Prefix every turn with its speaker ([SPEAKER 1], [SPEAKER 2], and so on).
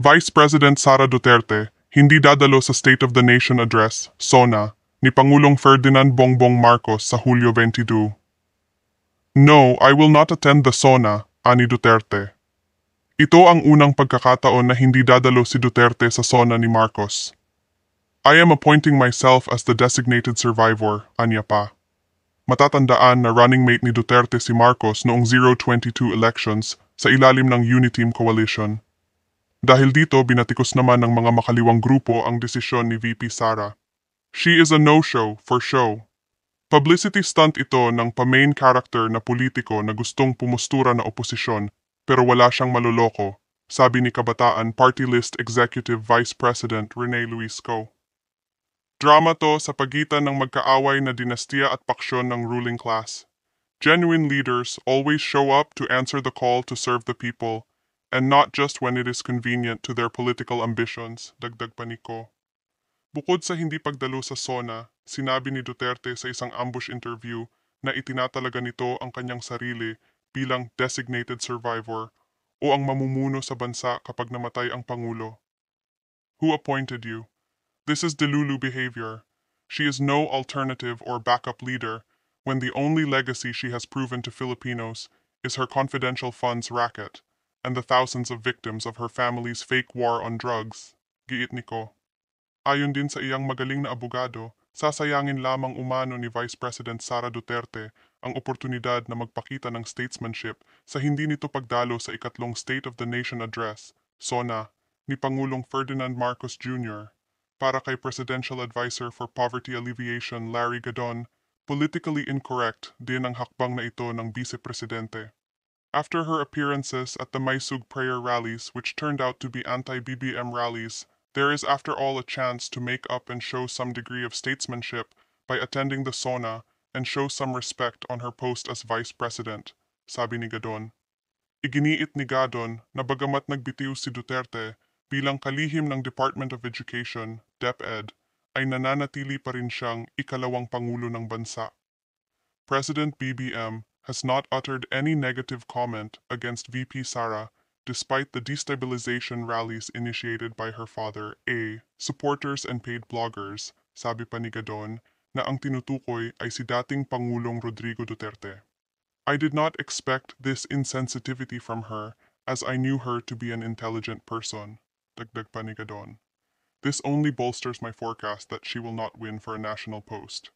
[SPEAKER 1] Vice President Sara Duterte hindi dadalo sa State of the Nation Address, SONA, ni Pangulong Ferdinand Bongbong Marcos sa Hulyo 22. No, I will not attend the SONA, ani Duterte. Ito ang unang pagkakataon na hindi dadalo si Duterte sa SONA ni Marcos. I am appointing myself as the designated survivor, anya pa. Matatandaan na running mate ni Duterte si Marcos noong 022 elections sa ilalim ng Uniteam Coalition – dahil dito binatikos naman ng mga makaliwang grupo ang desisyon ni VP Sara. She is a no-show for show. Publicity stunt ito ng pa-main character na politiko na gustong pumustura na oposisyon pero wala siyang maluloko, sabi ni kabataan Party List Executive Vice President Rene Luisco. Drama to sa pagitan ng magkaaway na dinastiya at paksyon ng ruling class. Genuine leaders always show up to answer the call to serve the people, and not just when it is convenient to their political ambitions, dagdag pa Bukod sa hindi pagdalo sa SONA, sinabi ni Duterte sa isang ambush interview na itinatalaga nito ang kanyang sarili bilang designated survivor o ang mamumuno sa bansa kapag namatay ang Pangulo. Who appointed you? This is Delulu behavior. She is no alternative or backup leader when the only legacy she has proven to Filipinos is her confidential funds racket. and the thousands of victims of her family's fake war on drugs, giit ni Ko. Ayon din sa iyang magaling na abogado, sasayangin lamang umano ni Vice President Sara Duterte ang oportunidad na magpakita ng statesmanship sa hindi nito pagdalo sa ikatlong State of the Nation Address, SONA, ni Pangulong Ferdinand Marcos Jr. para kay Presidential Advisor for Poverty Alleviation Larry Gadon, politically incorrect din ang hakbang na ito ng Vice Presidente. After her appearances at the Maisug prayer rallies, which turned out to be anti-BBM rallies, there is after all a chance to make up and show some degree of statesmanship by attending the SONA and show some respect on her post as vice president, sabi ni Gadon. Iginiit ni Gadon na bagamat nagbitiw si Duterte bilang kalihim ng Department of Education, DepEd, ay nananatili pa rin siyang ikalawang pangulo ng bansa. President BBM has not uttered any negative comment against VP Sara despite the destabilization rallies initiated by her father A. Supporters and paid bloggers, sabi pa ni Gadon, na ang tinutukoy ay si dating Pangulong Rodrigo Duterte. I did not expect this insensitivity from her as I knew her to be an intelligent person, dagdag pa ni Gadon. This only bolsters my forecast that she will not win for a national post.